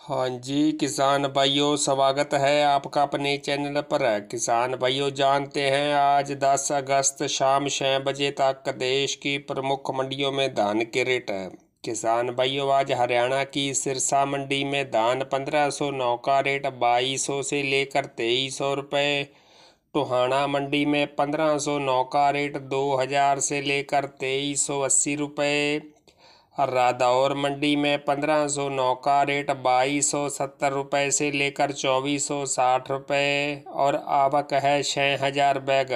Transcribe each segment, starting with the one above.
हाँ जी किसान भाइयों स्वागत है आपका अपने चैनल पर किसान भाइयों जानते हैं आज 10 अगस्त शाम छः बजे तक देश की प्रमुख मंडियों में धान के रेट है किसान भाइयों आज हरियाणा की सिरसा मंडी में धान 1509 का रेट 2200 से लेकर तेईस सौ रुपये टोहाना मंडी में 1509 का रेट 2000 से लेकर तेईस सौ अस्सी रुपये रादौर मंडी में पंद्रह सौ नौ का रेट बाईस सौ सत्तर रुपये से लेकर चौबीस सौ साठ रुपये और आवक है छः हज़ार बैग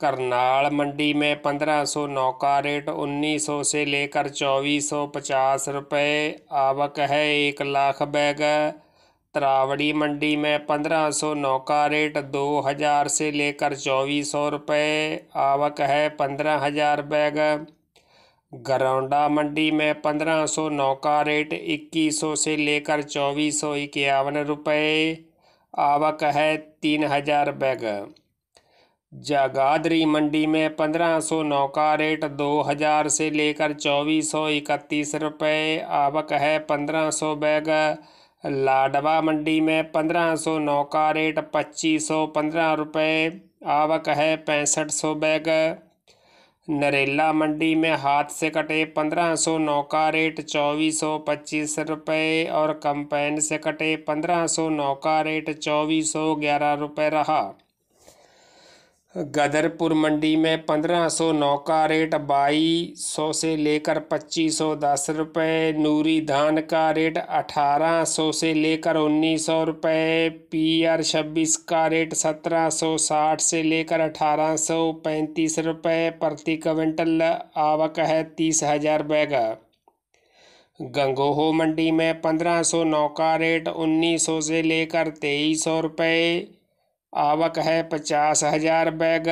करनाल मंडी में पंद्रह सौ नौ का रेट उन्नीस सौ से लेकर चौबीस सौ पचास रुपये आवक है एक लाख बैग त्रावड़ी मंडी में पंद्रह सौ नौ का रेट दो हज़ार से लेकर चौबीस सौ रुपये आवक है पंद्रह हज़ार बैग गरौंडा मंडी में पंद्रह सौ नौ का रेट इक्कीस सौ से लेकर चौबीस सौ इक्यावन रुपये आवक है तीन हजार बैग जगाधरी मंडी में पंद्रह सौ नौ का रेट दो हजार से लेकर चौबीस सौ इकतीस रुपये आवक है पंद्रह सौ बैग लाडवा मंडी में पंद्रह सौ नौ का रेट पच्चीस सौ पंद्रह रुपये आवक है पैंसठ सौ बैग नरेला मंडी में हाथ से कटे पंद्रह सौ नौका रेट चौबीस सौ पच्चीस रुपये और कंपेन से कटे पंद्रह सौ नौका रेट चौबीस सौ ग्यारह रुपये रहा गदरपुर मंडी में पंद्रह सौ नौ का रेट बाईस सौ से लेकर पच्चीस सौ दस रुपये नूरी धान का रेट अठारह सौ से लेकर उन्नीस सौ रुपये आर छब्बीस का रेट सत्रह सौ साठ से लेकर अठारह सौ पैंतीस रुपये प्रति क्विंटल आवक है तीस हजार बैग गंगोहो मंडी में पंद्रह सौ नौ का रेट उन्नीस सौ से लेकर तेईस सौ रुपये आवक है पचास हजार बैग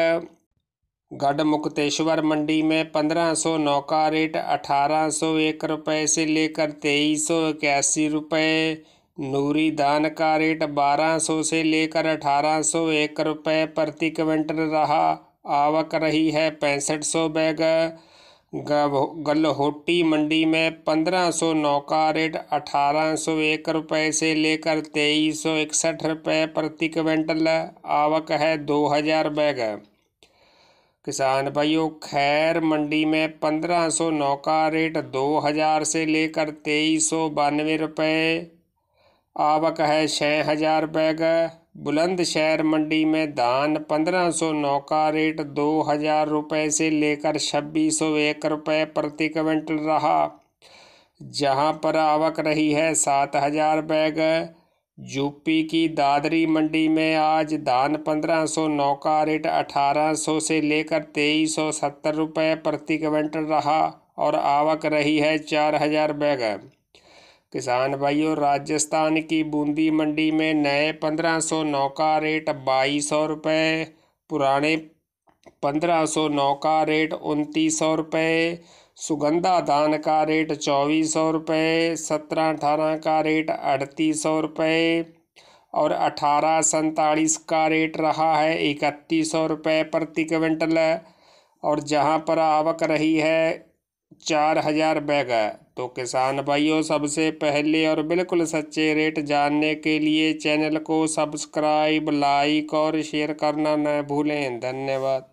गढ़ मुक्तेश्वर मंडी में पंद्रह सौ नौ का रेट अठारह सौ एक रुपये से लेकर तेईस सौ इक्यासी रुपये नूरी धान का रेट बारह सौ से लेकर अठारह सौ एक रुपये प्रति क्विंटल रहा आवक रही है पैंसठ सौ बैग गलहोटी मंडी में पंद्रह सौ नौ का रेट अठारह सौ एक रुपये से लेकर तेईस सौ इकसठ रुपये प्रति क्विंटल आवक है दो हज़ार बैग किसान भाइयों खैर मंडी में पंद्रह सौ नौ का रेट दो हज़ार से लेकर तेईस सौ बानवे रुपये आवक है छः हज़ार बैग बुलंदशहर मंडी में धान पंद्रह सौ नौ का रेट दो हजार रुपये से लेकर छब्बीस सौ एक रुपये प्रति क्विंटल रहा जहां पर आवक रही है सात हजार बैग यूपी की दादरी मंडी में आज धान पंद्रह सौ नौ का रेट अठारह सौ से लेकर तेईस सौ सत्तर रुपये प्रति क्विंटल रहा और आवक रही है चार हजार बैग किसान भाइयों राजस्थान की बूंदी मंडी में नए पंद्रह सौ नौ का रेट बाईस सौ रुपये पुराने पंद्रह सौ नौ का रेट उनतीस सौ रुपये सुगंधा धान का रेट चौबीस सौ रुपये सत्रह अठारह का रेट अड़तीस सौ रुपये और अठारह सैतालीस का रेट रहा है इकतीस सौ रुपये प्रति क्विंटल और जहां पर आवक रही है चार हजार बैग है तो किसान भाइयों सबसे पहले और बिल्कुल सच्चे रेट जानने के लिए चैनल को सब्सक्राइब लाइक और शेयर करना न भूलें धन्यवाद